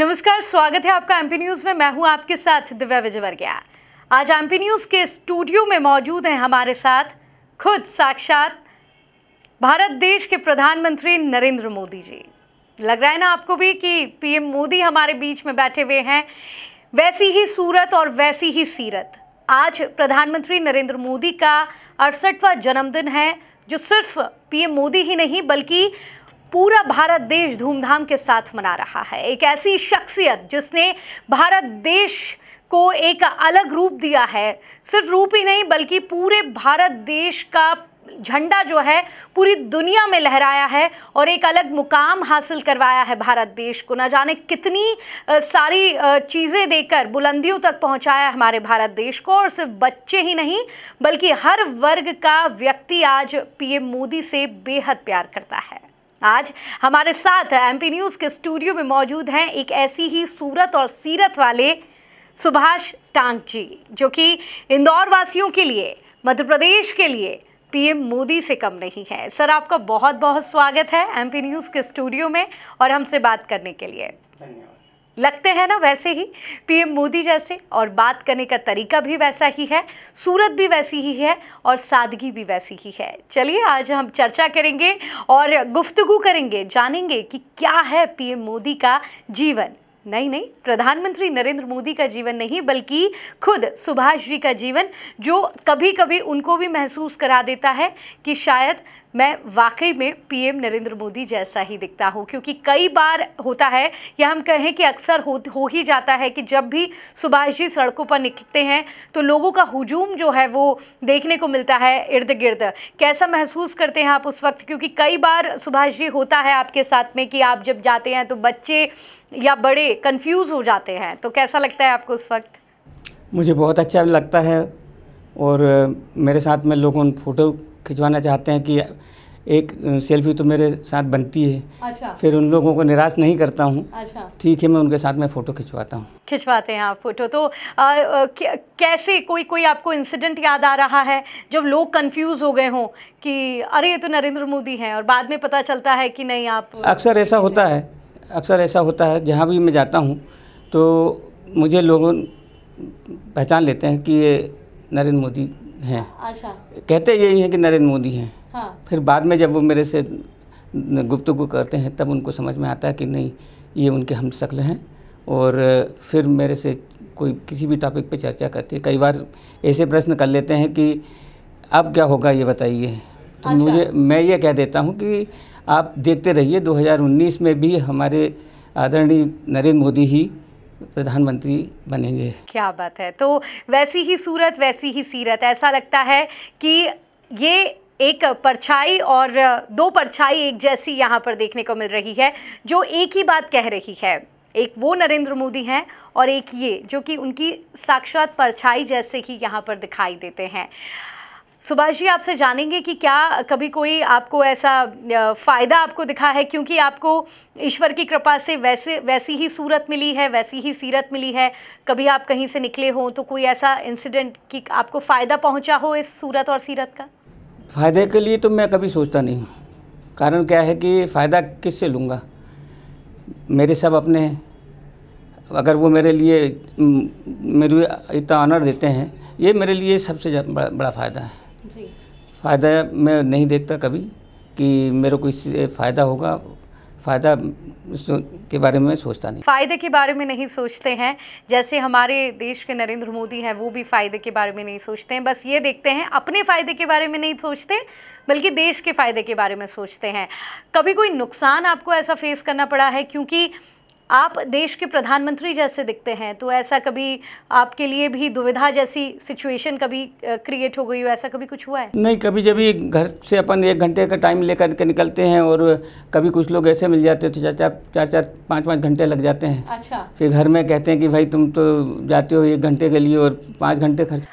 नमस्कार स्वागत है आपका एमपी न्यूज में मैं हूं आपके साथ दिव्या विजयवर्गिया आज एमपी न्यूज के स्टूडियो में मौजूद हैं हमारे साथ खुद साक्षात भारत देश के प्रधानमंत्री नरेंद्र मोदी जी लग रहा है ना आपको भी कि पीएम मोदी हमारे बीच में बैठे हुए हैं वैसी ही सूरत और वैसी ही सीरत आज प्रधानमंत्री नरेंद्र मोदी का अड़सठवा जन्मदिन है जो सिर्फ पीएम मोदी ही नहीं बल्कि पूरा भारत देश धूमधाम के साथ मना रहा है एक ऐसी शख्सियत जिसने भारत देश को एक अलग रूप दिया है सिर्फ रूप ही नहीं बल्कि पूरे भारत देश का झंडा जो है पूरी दुनिया में लहराया है और एक अलग मुकाम हासिल करवाया है भारत देश को ना जाने कितनी सारी चीज़ें देकर बुलंदियों तक पहुंचाया हमारे भारत देश को और सिर्फ बच्चे ही नहीं बल्कि हर वर्ग का व्यक्ति आज पीएम मोदी से बेहद प्यार करता है आज हमारे साथ एमपी न्यूज़ के स्टूडियो में मौजूद हैं एक ऐसी ही सूरत और सीरत वाले सुभाष टांग जी जो कि इंदौर वासियों के लिए मध्य प्रदेश के लिए पीएम मोदी से कम नहीं है सर आपका बहुत बहुत स्वागत है एमपी न्यूज़ के स्टूडियो में और हमसे बात करने के लिए धन्यवाद लगते हैं ना वैसे ही पीएम मोदी जैसे और बात करने का तरीका भी वैसा ही है सूरत भी वैसी ही है और सादगी भी वैसी ही है चलिए आज हम चर्चा करेंगे और गुफ्तगु करेंगे जानेंगे कि क्या है पीएम मोदी का जीवन नहीं नहीं प्रधानमंत्री नरेंद्र मोदी का जीवन नहीं बल्कि खुद सुभाष जी का जीवन जो कभी कभी उनको भी महसूस करा देता है कि शायद मैं वाकई में पीएम नरेंद्र मोदी जैसा ही दिखता हूँ क्योंकि कई बार होता है या हम कहें कि अक्सर हो हो ही जाता है कि जब भी सुभाष जी सड़कों पर निकलते हैं तो लोगों का हुजूम जो है वो देखने को मिलता है इर्द गिर्द कैसा महसूस करते हैं आप उस वक्त क्योंकि कई बार सुभाष जी होता है आपके साथ में कि आप जब जाते हैं तो बच्चे या बड़े कन्फ्यूज़ हो जाते हैं तो कैसा लगता है आपको उस वक्त मुझे बहुत अच्छा लगता है और मेरे साथ में लोग उन फोटो खिंचवाना चाहते हैं कि एक सेल्फी तो मेरे साथ बनती है अच्छा फिर उन लोगों को निराश नहीं करता हूँ अच्छा ठीक है मैं उनके साथ में फ़ोटो खिंचवाता हूँ खिंचवाते हैं आप फ़ोटो तो आ, कैसे कोई कोई आपको इंसिडेंट याद आ रहा है जब लोग कंफ्यूज हो गए हों कि अरे ये तो नरेंद्र मोदी हैं और बाद में पता चलता है कि नहीं आप अक्सर ऐसा होता है अक्सर ऐसा होता है जहाँ भी मैं जाता हूँ तो मुझे लोग पहचान लेते हैं कि ये नरेंद्र मोदी हैं अच्छा कहते यही हैं कि नरेंद्र मोदी हैं हाँ। फिर बाद में जब वो मेरे से गुप्तगु करते हैं तब उनको समझ में आता है कि नहीं ये उनके हम शक्ल हैं और फिर मेरे से कोई किसी भी टॉपिक पे चर्चा करती है कई बार ऐसे प्रश्न कर लेते हैं कि अब क्या होगा ये बताइए तो अच्छा। मुझे मैं ये कह देता हूँ कि आप देखते रहिए 2019 में भी हमारे आदरणीय नरेंद्र मोदी ही प्रधानमंत्री बनेंगे क्या बात है तो वैसी ही सूरत वैसी ही सीरत ऐसा लगता है कि ये एक परछाई और दो परछाई एक जैसी यहाँ पर देखने को मिल रही है जो एक ही बात कह रही है एक वो नरेंद्र मोदी हैं और एक ये जो कि उनकी साक्षात परछाई जैसे ही यहाँ पर दिखाई देते हैं सुभाष जी आपसे जानेंगे कि क्या कभी कोई आपको ऐसा फ़ायदा आपको दिखा है क्योंकि आपको ईश्वर की कृपा से वैसे वैसी ही सूरत मिली है वैसी ही सीरत मिली है कभी आप कहीं से निकले हों तो कोई ऐसा इंसिडेंट कि आपको फ़ायदा पहुंचा हो इस सूरत और सीरत का फ़ायदे के लिए तो मैं कभी सोचता नहीं हूँ कारण क्या है कि फ़ायदा किससे लूँगा मेरे सब अपने हैं अगर वो मेरे लिए मेरे इतना ऑनर देते हैं ये मेरे लिए सबसे बड़ा बड़ा फ़ायदा है फ़ायदा मैं नहीं देखता कभी कि मेरे को इससे फ़ायदा होगा फ़ायदा के बारे में सोचता नहीं फ़ायदे के बारे में नहीं सोचते हैं जैसे हमारे देश के नरेंद्र मोदी हैं वो भी फ़ायदे के बारे में नहीं सोचते हैं बस ये देखते हैं अपने फ़ायदे के बारे में नहीं सोचते बल्कि देश के फ़ायदे के बारे में सोचते हैं कभी कोई नुकसान आपको ऐसा फेस करना पड़ा है क्योंकि आप देश के प्रधानमंत्री जैसे दिखते हैं तो ऐसा कभी आपके लिए भी दुविधा जैसी सिचुएशन कभी क्रिएट हो गई हो ऐसा कभी कुछ हुआ है नहीं कभी जब घर से अपन एक घंटे का टाइम लेकर के निकलते हैं और कभी कुछ लोग ऐसे मिल जाते हैं तो चार चार चार चार पाँच पाँच घंटे लग जाते हैं अच्छा फिर घर में कहते हैं कि भाई तुम तो जाते हो एक घंटे के लिए और पाँच घंटे खर्च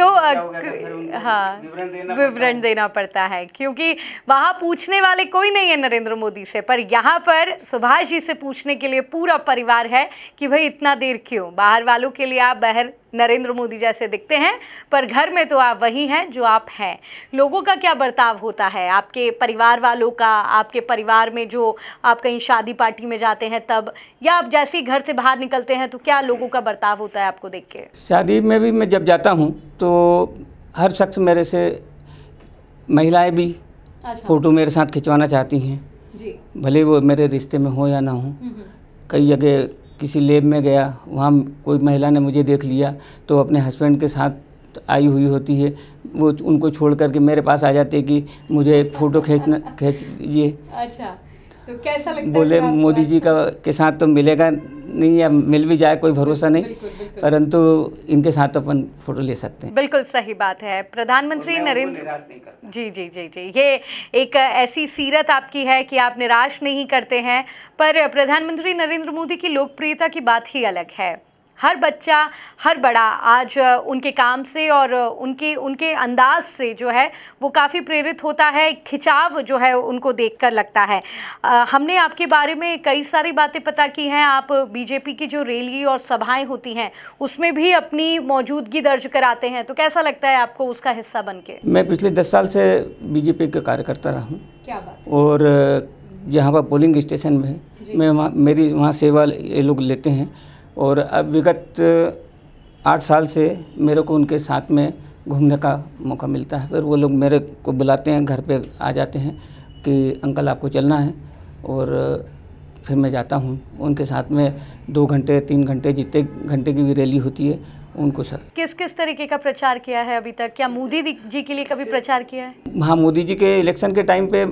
तो, तो हाँ विवरण देना पड़ता है क्योंकि वहाँ पूछने वाले कोई नहीं है नरेंद्र मोदी से पर यहाँ पर सुभाष जी से पूछने के लिए पूरा परिवार है कि भाई इतना देर क्यों बाहर वालों के लिए आप बहर नरेंद्र मोदी जैसे दिखते हैं पर घर में तो आप वही हैं जो आप हैं लोगों का क्या बर्ताव होता है आपके परिवार वालों का आपके परिवार में जो आप कहीं शादी पार्टी में जाते हैं तब या आप जैसे ही घर से बाहर निकलते हैं तो क्या लोगों का बर्ताव होता है आपको देख के शादी में भी मैं जब जाता हूँ तो हर शख्स मेरे से महिलाएँ भी अच्छा। फ़ोटो मेरे साथ खिंचवाना चाहती हैं भले वो मेरे रिश्ते में हो या ना हो हम्म, हम्म। कई जगह किसी लेब में गया वहाँ कोई महिला ने मुझे देख लिया तो अपने हस्बैंड के साथ आई हुई होती है वो उनको छोड़ करके मेरे पास आ जाते कि मुझे एक फ़ोटो खींचना खींच लीजिए अच्छा तो कैसा लगता बोले मोदी जी का के साथ तो मिलेगा नहीं या मिल भी जाए कोई भरोसा नहीं परंतु इनके साथ तो अपन फोटो ले सकते हैं बिल्कुल सही बात है प्रधानमंत्री नरेंद्र जी जी जी जी ये एक ऐसी सीरत आपकी है कि आप निराश नहीं करते हैं पर प्रधानमंत्री नरेंद्र मोदी की लोकप्रियता की बात ही अलग है हर बच्चा हर बड़ा आज उनके काम से और उनके उनके अंदाज से जो है वो काफ़ी प्रेरित होता है खिंचाव जो है उनको देखकर लगता है आ, हमने आपके बारे में कई सारी बातें पता की हैं आप बीजेपी की जो रैली और सभाएं होती हैं उसमें भी अपनी मौजूदगी दर्ज कराते हैं तो कैसा लगता है आपको उसका हिस्सा बन के मैं पिछले दस साल से बीजेपी का कार्यकर्ता रहा हूँ क्या बात और जहाँ पर पोलिंग स्टेशन में मैं वहाँ मेरी वहाँ सेवा ये लोग लेते हैं और अब विगत आठ साल से मेरे को उनके साथ में घूमने का मौका मिलता है फिर वो लोग मेरे को बुलाते हैं घर पे आ जाते हैं कि अंकल आपको चलना है और फिर मैं जाता हूँ उनके साथ में दो घंटे तीन घंटे जितने घंटे की भी रैली होती है उनको सर किस किस तरीके का प्रचार किया है अभी तक क्या मोदी जी के लिए कभी प्रचार किया है हाँ मोदी जी के इलेक्शन के टाइम पे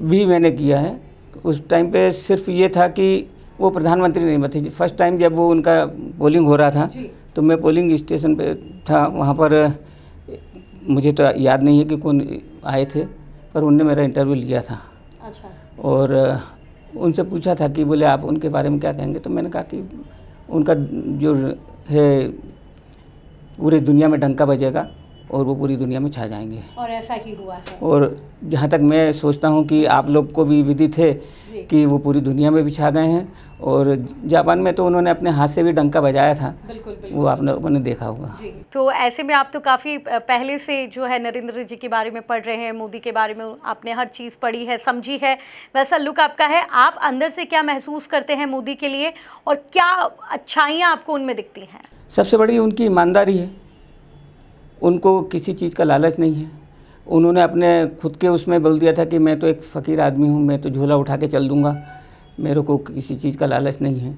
भी मैंने किया है उस टाइम पे सिर्फ ये था कि वो प्रधानमंत्री नहीं बते फर्स्ट टाइम जब वो उनका पोलिंग हो रहा था तो मैं पोलिंग स्टेशन पे था वहाँ पर मुझे तो याद नहीं है कि कौन आए थे पर उनने मेरा इंटरव्यू लिया था अच्छा और उनसे पूछा था कि बोले आप उनके बारे में क्या कहेंगे तो मैंने कहा कि उनका जो है पूरे दुनिया में डंका बजेगा और वो पूरी दुनिया में छा जाएंगे और ऐसा ही हुआ है और जहाँ तक मैं सोचता हूँ कि आप लोग को भी विदित है कि वो पूरी दुनिया में भी छा गए हैं और जापान में तो उन्होंने अपने हाथ से भी डंका बजाया था बिल्कुल, बिल्कुल वो आप लोगों ने देखा होगा तो ऐसे में आप तो काफ़ी पहले से जो है नरेंद्र जी के बारे में पढ़ रहे हैं मोदी के बारे में आपने हर चीज़ पढ़ी है समझी है वैसा लुक आपका है आप अंदर से क्या महसूस करते हैं मोदी के लिए और क्या अच्छाइयाँ आपको उनमें दिखती हैं सबसे बड़ी उनकी ईमानदारी है उनको किसी चीज़ का लालच नहीं है उन्होंने अपने खुद के उसमें बोल दिया था कि मैं तो एक फ़कीर आदमी हूँ मैं तो झोला उठा के चल दूँगा मेरे को किसी चीज़ का लालच नहीं है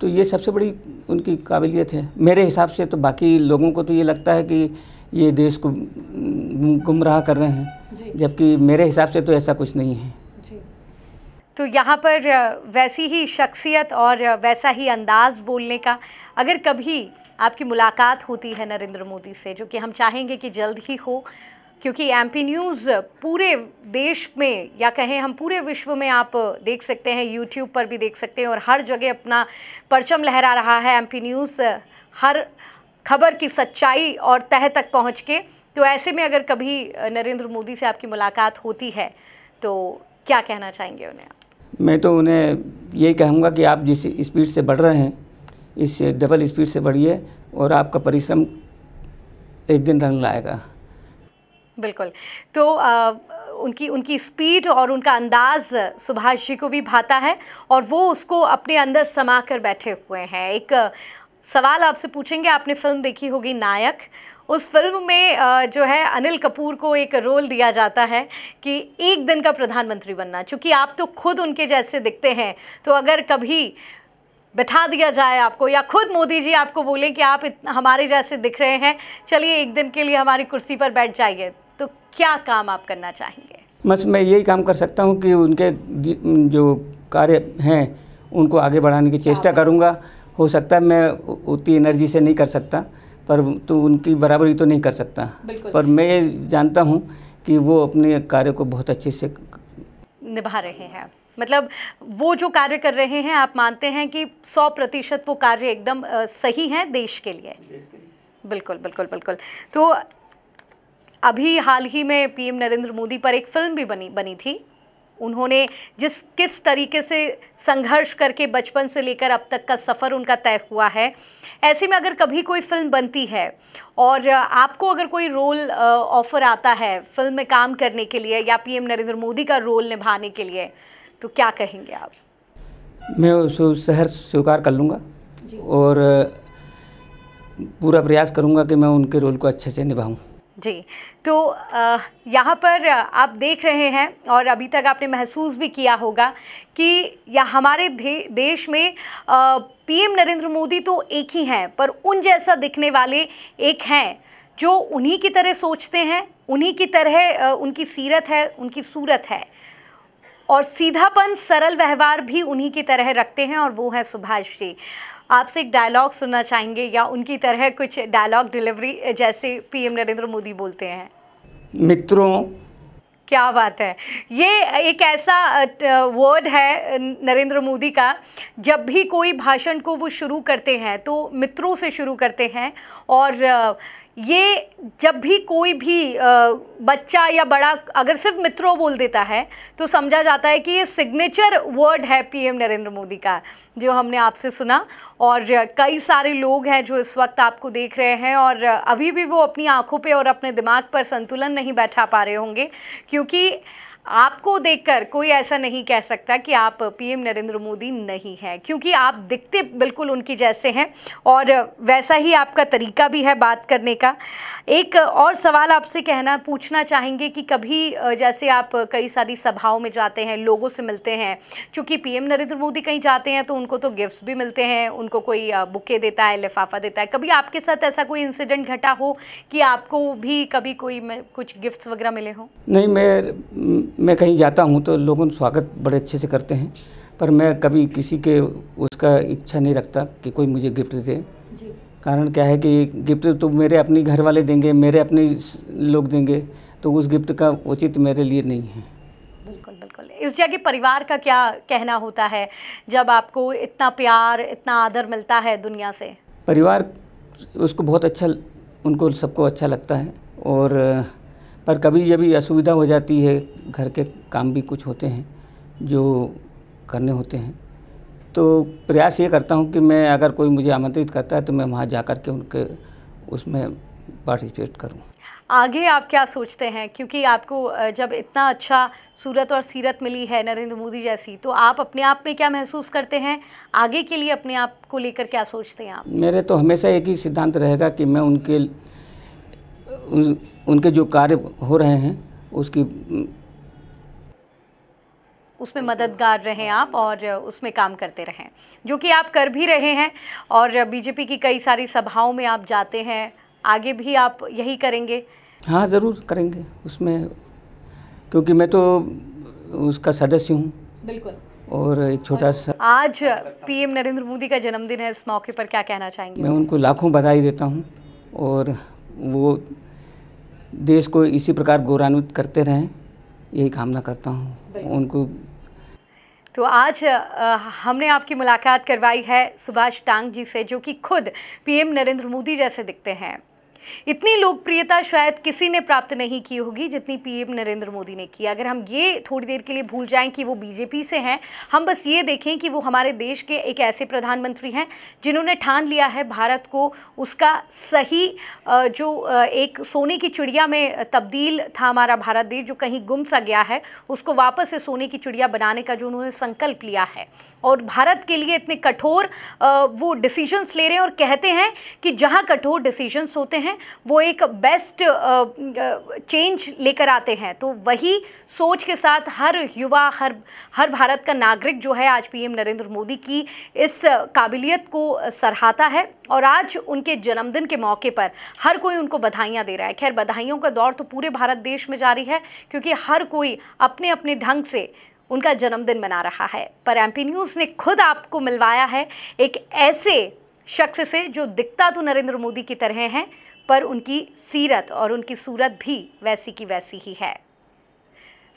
तो ये सबसे बड़ी उनकी काबिलियत है मेरे हिसाब से तो बाकी लोगों को तो ये लगता है कि ये देश को गुमराह कर रहे हैं जबकि मेरे हिसाब से तो ऐसा कुछ नहीं है तो यहाँ पर वैसी ही शख्सियत और वैसा ही अंदाज बोलने का अगर कभी आपकी मुलाकात होती है नरेंद्र मोदी से जो कि हम चाहेंगे कि जल्द ही हो क्योंकि एम पी न्यूज़ पूरे देश में या कहें हम पूरे विश्व में आप देख सकते हैं यूट्यूब पर भी देख सकते हैं और हर जगह अपना परचम लहरा रहा है एम पी न्यूज़ हर खबर की सच्चाई और तह तक पहुंच के तो ऐसे में अगर कभी नरेंद्र मोदी से आपकी मुलाकात होती है तो क्या कहना चाहेंगे उन्हें आप मैं तो उन्हें यही कहूँगा कि आप जिस स्पीड से बढ़ रहे हैं इस डबल स्पीड से बढ़िए और आपका परिश्रम एक दिन रंग लाएगा बिल्कुल तो आ, उनकी उनकी स्पीड और उनका अंदाज सुभाष जी को भी भाता है और वो उसको अपने अंदर समा कर बैठे हुए हैं एक सवाल आपसे पूछेंगे आपने फिल्म देखी होगी नायक उस फिल्म में जो है अनिल कपूर को एक रोल दिया जाता है कि एक दिन का प्रधानमंत्री बनना चूँकि आप तो खुद उनके जैसे दिखते हैं तो अगर कभी बैठा दिया जाए आपको या खुद मोदी जी आपको बोले कि आप हमारे जैसे दिख रहे हैं चलिए एक दिन के लिए हमारी कुर्सी पर बैठ जाइए तो क्या काम आप करना चाहेंगे बस मैं यही काम कर सकता हूँ कि उनके जो कार्य हैं उनको आगे बढ़ाने की चेष्टा करूँगा हो सकता है मैं उतनी एनर्जी से नहीं कर सकता पर तो उनकी बराबरी तो नहीं कर सकता पर मैं जानता हूँ कि वो अपने कार्य को बहुत अच्छे से निभा रहे हैं मतलब वो जो कार्य कर रहे हैं आप मानते हैं कि सौ प्रतिशत वो कार्य एकदम सही है देश के लिए, देश के लिए। बिल्कुल बिल्कुल बिल्कुल तो अभी हाल ही में पीएम नरेंद्र मोदी पर एक फिल्म भी बनी बनी थी उन्होंने जिस किस तरीके से संघर्ष करके बचपन से लेकर अब तक का सफ़र उनका तय हुआ है ऐसे में अगर कभी कोई फ़िल्म बनती है और आपको अगर कोई रोल ऑफ़र आता है फिल्म में काम करने के लिए या पीएम नरेंद्र मोदी का रोल निभाने के लिए तो क्या कहेंगे आप मैं उस शहर स्वीकार कर लूँगा और पूरा प्रयास करूँगा कि मैं उनके रोल को अच्छे से निभाऊँ जी तो यहाँ पर आप देख रहे हैं और अभी तक आपने महसूस भी किया होगा कि या हमारे दे, देश में पीएम नरेंद्र मोदी तो एक ही हैं पर उन जैसा दिखने वाले एक हैं जो उन्हीं की तरह सोचते हैं उन्हीं की तरह उनकी सीरत है उनकी सूरत है और सीधापन सरल व्यवहार भी उन्हीं की तरह रखते हैं और वो हैं सुभाष जी आपसे एक डायलॉग सुनना चाहेंगे या उनकी तरह कुछ डायलॉग डिलीवरी जैसे पीएम नरेंद्र मोदी बोलते हैं मित्रों क्या बात है ये एक ऐसा वर्ड है नरेंद्र मोदी का जब भी कोई भाषण को वो शुरू करते हैं तो मित्रों से शुरू करते हैं और ये जब भी कोई भी बच्चा या बड़ा अगर सिर्फ मित्रों बोल देता है तो समझा जाता है कि ये सिग्नेचर वर्ड है पीएम नरेंद्र मोदी का जो हमने आपसे सुना और कई सारे लोग हैं जो इस वक्त आपको देख रहे हैं और अभी भी वो अपनी आंखों पे और अपने दिमाग पर संतुलन नहीं बैठा पा रहे होंगे क्योंकि आपको देखकर कोई ऐसा नहीं कह सकता कि आप पीएम नरेंद्र मोदी नहीं हैं क्योंकि आप दिखते बिल्कुल उनकी जैसे हैं और वैसा ही आपका तरीका भी है बात करने का एक और सवाल आपसे कहना पूछना चाहेंगे कि कभी जैसे आप कई सारी सभाओं में जाते हैं लोगों से मिलते हैं क्योंकि पीएम नरेंद्र मोदी कहीं जाते हैं तो उनको तो गिफ्ट्स भी मिलते हैं उनको कोई बुके देता है लिफाफा देता है कभी आपके साथ ऐसा कोई इंसिडेंट घटा हो कि आपको भी कभी कोई कुछ गिफ्ट्स वगैरह मिले हों नहीं मैं मैं कहीं जाता हूँ तो उन स्वागत बड़े अच्छे से करते हैं पर मैं कभी किसी के उसका इच्छा नहीं रखता कि कोई मुझे गिफ्ट दे कारण क्या है कि गिफ्ट तो मेरे अपने घर वाले देंगे मेरे अपने लोग देंगे तो उस गिफ्ट का उचित मेरे लिए नहीं है बिल्कुल बिल्कुल इस जगह परिवार का क्या कहना होता है जब आपको इतना प्यार इतना आदर मिलता है दुनिया से परिवार उसको बहुत अच्छा उनको सबको अच्छा लगता है और पर कभी जब असुविधा हो जाती है घर के काम भी कुछ होते हैं जो करने होते हैं तो प्रयास ये करता हूँ कि मैं अगर कोई मुझे आमंत्रित करता है तो मैं वहाँ जा कर के उनके उसमें पार्टिसिपेट करूँ आगे आप क्या सोचते हैं क्योंकि आपको जब इतना अच्छा सूरत और सीरत मिली है नरेंद्र मोदी जैसी तो आप अपने आप में क्या महसूस करते हैं आगे के लिए अपने आप को लेकर क्या सोचते हैं आप मेरे तो हमेशा एक ही सिद्धांत रहेगा कि मैं उनके उन, उनके जो कार्य हो रहे हैं उसकी उसमें मददगार रहें आप और उसमें काम करते रहें जो कि आप कर भी रहे हैं और बीजेपी की कई सारी सभाओं में आप जाते हैं आगे भी आप यही करेंगे हाँ ज़रूर करेंगे उसमें क्योंकि मैं तो उसका सदस्य हूँ बिल्कुल और एक छोटा सा आज पीएम नरेंद्र मोदी का जन्मदिन है इस मौके पर क्या कहना चाहेंगे मैं उनको लाखों बधाई देता हूँ और वो देश को इसी प्रकार गौरवान्वित करते रहें यही कामना करता हूँ उनको तो आज हमने आपकी मुलाकात करवाई है सुभाष टांग जी से जो कि खुद पीएम नरेंद्र मोदी जैसे दिखते हैं इतनी लोकप्रियता शायद किसी ने प्राप्त नहीं की होगी जितनी पीएम नरेंद्र मोदी ने की अगर हम ये थोड़ी देर के लिए भूल जाएं कि वो बीजेपी से हैं हम बस ये देखें कि वो हमारे देश के एक ऐसे प्रधानमंत्री हैं जिन्होंने ठान लिया है भारत को उसका सही जो एक सोने की चिड़िया में तब्दील था हमारा भारत देश जो कहीं गुम सा गया है उसको वापस से सोने की चिड़िया बनाने का जो उन्होंने संकल्प लिया है और भारत के लिए इतने कठोर वो डिसीजन्स ले रहे हैं और कहते हैं कि जहाँ कठोर डिसीजन्स होते हैं हैं वो एक बेस्ट चेंज लेकर आते हैं तो वही सोच के साथ हर युवा हर हर भारत का नागरिक जो है आज पीएम नरेंद्र मोदी की इस काबिलियत को सराहाता है और आज उनके जन्मदिन के मौके पर हर कोई उनको बधाइयाँ दे रहा है खैर बधाइयों का दौर तो पूरे भारत देश में जारी है क्योंकि हर कोई अपने अपने ढंग से उनका जन्मदिन मना रहा है पर एम न्यूज़ ने खुद आपको मिलवाया है एक ऐसे शख्स से जो दिखता तो नरेंद्र मोदी की तरह हैं पर उनकी सीरत और उनकी सूरत भी वैसी की वैसी ही है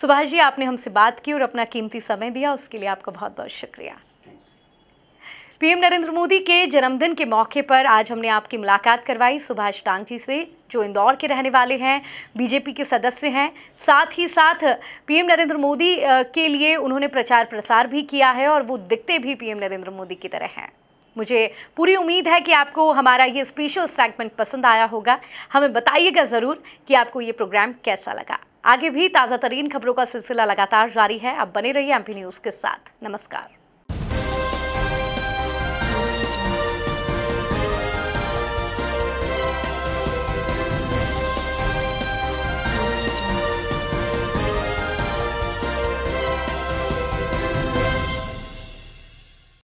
सुभाष जी आपने हमसे बात की और अपना कीमती समय दिया उसके लिए आपका बहुत बहुत शुक्रिया पीएम नरेंद्र मोदी के जन्मदिन के मौके पर आज हमने आपकी मुलाकात करवाई सुभाष टांग जी से जो इंदौर के रहने वाले हैं बीजेपी के सदस्य हैं साथ ही साथ पीएम नरेंद्र मोदी के लिए उन्होंने प्रचार प्रसार भी किया है और वो दिखते भी पीएम नरेंद्र मोदी की तरह हैं मुझे पूरी उम्मीद है कि आपको हमारा ये स्पेशल सेगमेंट पसंद आया होगा हमें बताइएगा ज़रूर कि आपको ये प्रोग्राम कैसा लगा आगे भी ताज़ा तरीन खबरों का सिलसिला लगातार जारी है आप बने रहिए एम न्यूज़ के साथ नमस्कार